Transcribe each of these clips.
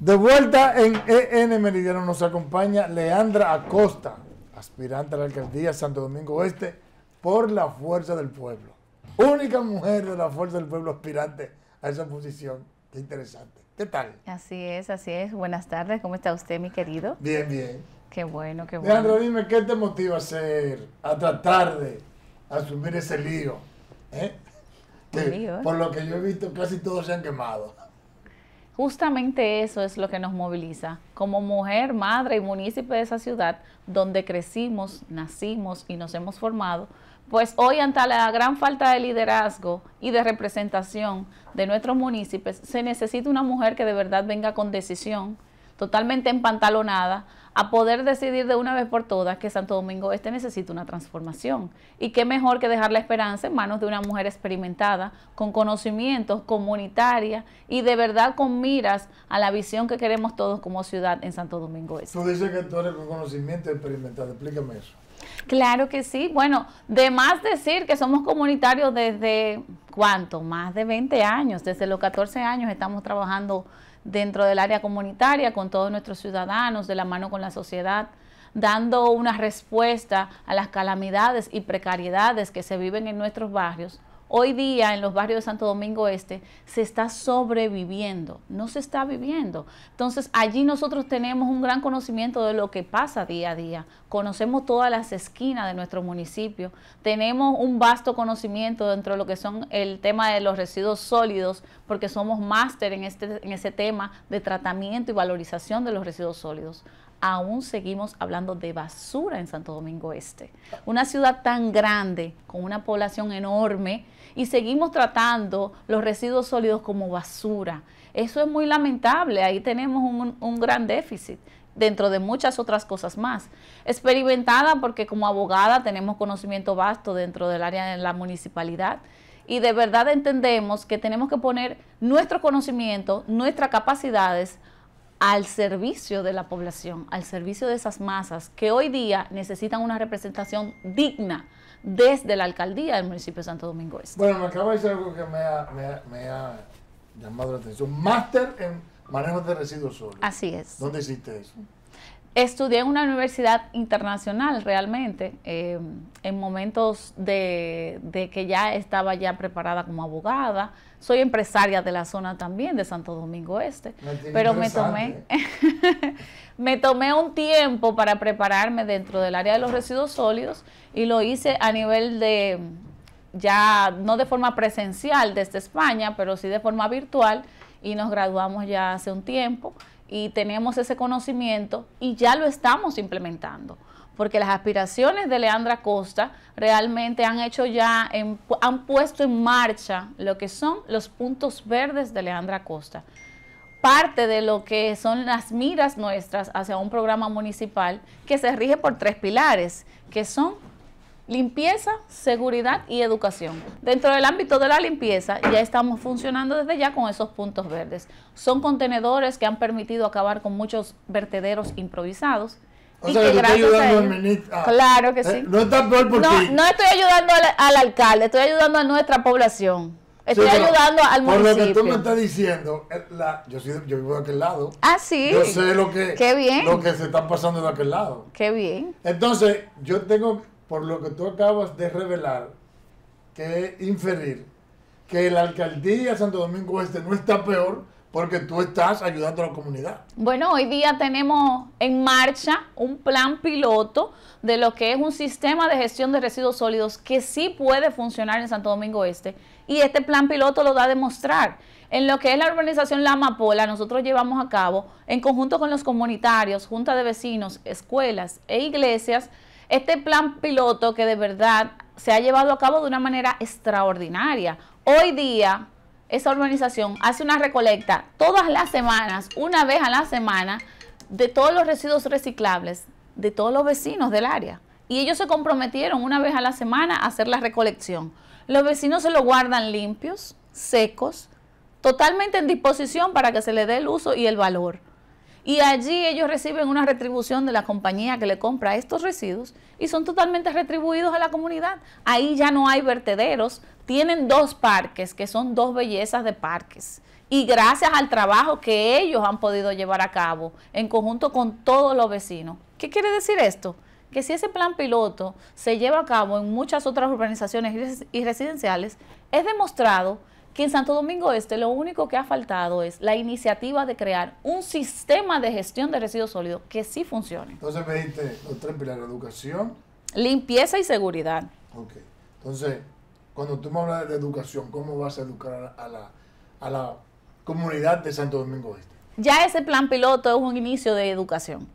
De vuelta en EN Meridiano nos acompaña Leandra Acosta, aspirante a la alcaldía Santo Domingo Oeste por la Fuerza del Pueblo. Única mujer de la Fuerza del Pueblo aspirante a esa posición. Qué interesante. ¿Qué tal? Así es, así es. Buenas tardes. ¿Cómo está usted, mi querido? Bien, bien. Qué bueno, qué bueno. Leandra, dime, ¿qué te motiva a ser, a tratar de asumir ese lío? ¿Eh? Por lo que yo he visto, casi todos se han quemado. Justamente eso es lo que nos moviliza. Como mujer, madre y munícipe de esa ciudad donde crecimos, nacimos y nos hemos formado, pues hoy ante la gran falta de liderazgo y de representación de nuestros municipios, se necesita una mujer que de verdad venga con decisión, totalmente empantalonada, a poder decidir de una vez por todas que Santo Domingo Este necesita una transformación. Y qué mejor que dejar la esperanza en manos de una mujer experimentada, con conocimientos, comunitarios y de verdad con miras a la visión que queremos todos como ciudad en Santo Domingo Este. Tú dices que tú eres con conocimiento experimentado, explícame eso. Claro que sí. Bueno, de más decir que somos comunitarios desde, ¿cuánto? Más de 20 años. Desde los 14 años estamos trabajando dentro del área comunitaria con todos nuestros ciudadanos, de la mano con la sociedad, dando una respuesta a las calamidades y precariedades que se viven en nuestros barrios Hoy día en los barrios de Santo Domingo Este se está sobreviviendo, no se está viviendo. Entonces allí nosotros tenemos un gran conocimiento de lo que pasa día a día. Conocemos todas las esquinas de nuestro municipio. Tenemos un vasto conocimiento dentro de lo que son el tema de los residuos sólidos, porque somos máster en, este, en ese tema de tratamiento y valorización de los residuos sólidos aún seguimos hablando de basura en Santo Domingo Este. Una ciudad tan grande, con una población enorme, y seguimos tratando los residuos sólidos como basura. Eso es muy lamentable, ahí tenemos un, gran déficit dentro de muchas otras cosas más. Experimentada porque como abogada tenemos conocimiento vasto dentro del área de la municipalidad y de verdad entendemos que tenemos que poner nuestro conocimiento, nuestras capacidades al servicio de la población, al servicio de esas masas que hoy día necesitan una representación digna desde la alcaldía del municipio de Santo Domingo Este. Bueno, me acaba de decir algo que me ha, llamado la atención. Máster en manejo de residuos sólidos. Así es. ¿Dónde hiciste eso? Estudié en una universidad internacional realmente, eh, en momentos de, que ya estaba ya preparada como abogada. Soy empresaria de la zona también, de Santo Domingo Este, pero me tomé, me tomé un tiempo para prepararme dentro del área de los residuos sólidos y lo hice a nivel de, ya no de forma presencial desde España, pero sí de forma virtual y nos graduamos ya hace un tiempo y tenemos ese conocimiento y ya lo estamos implementando. Porque las aspiraciones de Leandra Costa realmente han hecho ya, han puesto en marcha lo que son los puntos verdes de Leandra Costa. Parte de lo que son las miras nuestras hacia un programa municipal que se rige por tres pilares, que son Limpieza, seguridad y educación. Dentro del ámbito de la limpieza ya estamos funcionando desde ya con esos puntos verdes. Son contenedores que han permitido acabar con muchos vertederos improvisados. y que gracias a ellos, claro que eh, sí. no, no, estoy ayudando al, alcalde, estoy ayudando a nuestra población. Estoy ayudando al municipio. Por lo que tú me estás diciendo, eh, yo, vivo de aquel lado. Ah, sí. Yo sé lo que, lo que se está pasando de aquel lado. Qué bien. Entonces, yo tengo por lo que tú acabas de revelar, que inferir que la alcaldía de Santo Domingo Este no está peor porque tú estás ayudando a la comunidad. Bueno, hoy día tenemos en marcha un plan piloto de lo que es un sistema de gestión de residuos sólidos que sí puede funcionar en Santo Domingo Este y este plan piloto lo da a demostrar. En lo que es la urbanización La Amapola, nosotros llevamos a cabo, en conjunto con los comunitarios, junta de vecinos, escuelas e iglesias, este plan piloto que de verdad se ha llevado a cabo de una manera extraordinaria. Hoy día, esa organización hace una recolecta todas las semanas, una vez a la semana, de todos los residuos reciclables de todos los vecinos del área. Y ellos se comprometieron una vez a la semana a hacer la recolección. Los vecinos se lo guardan limpios, secos, totalmente en disposición para que se le dé el uso y el valor y allí ellos reciben una retribución de la compañía que le compra estos residuos y son totalmente retribuidos a la comunidad. Ahí ya no hay vertederos, tienen dos parques que son dos bellezas de parques. Y gracias al trabajo que ellos han podido llevar a cabo en conjunto con todos los vecinos. ¿Qué quiere decir esto? que si ese plan piloto se lleva a cabo en muchas otras urbanizaciones y residenciales, es demostrado que en Santo Domingo Este lo único que ha faltado es la iniciativa de crear un sistema de gestión de residuos sólidos que sí funcione. Entonces me los tres pilares, educación. Limpieza y seguridad. Ok. Entonces, cuando tú me hablas de educación, ¿cómo vas a educar a la, a la comunidad de Santo Domingo Este? Ya ese plan piloto es un inicio de educación.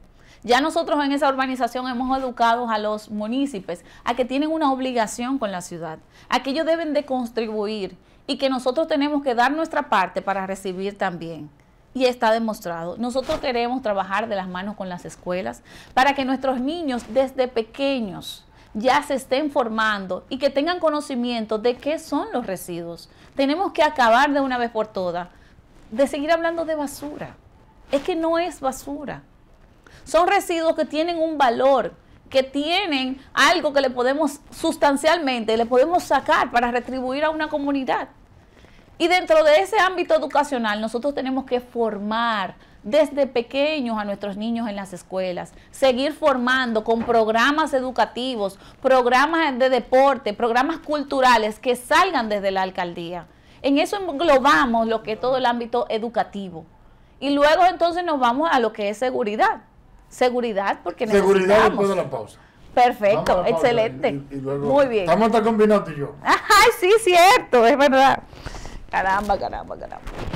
Ya nosotros en esa urbanización hemos educado a los municipios a que tienen una obligación con la ciudad, a que ellos deben de contribuir y que nosotros tenemos que dar nuestra parte para recibir también. Y está demostrado. Nosotros queremos trabajar de las manos con las escuelas para que nuestros niños desde pequeños ya se estén formando y que tengan conocimiento de qué son los residuos. Tenemos que acabar de una vez por todas de seguir hablando de basura. Es que no es basura. Son residuos que tienen un valor que tienen algo que le podemos sustancialmente, le podemos sacar para retribuir a una comunidad. Y dentro de ese ámbito educacional, nosotros tenemos que formar desde pequeños a nuestros niños en las escuelas, seguir formando con programas educativos, programas de deporte, programas culturales que salgan desde la alcaldía. En eso englobamos lo que es todo el ámbito educativo. Y luego entonces nos vamos a lo que es seguridad seguridad, porque Seguridad después de la pausa. Perfecto, excelente. Muy bien. Estamos hasta combinados y yo. Ay, sí, cierto, es verdad. Caramba, caramba, caramba.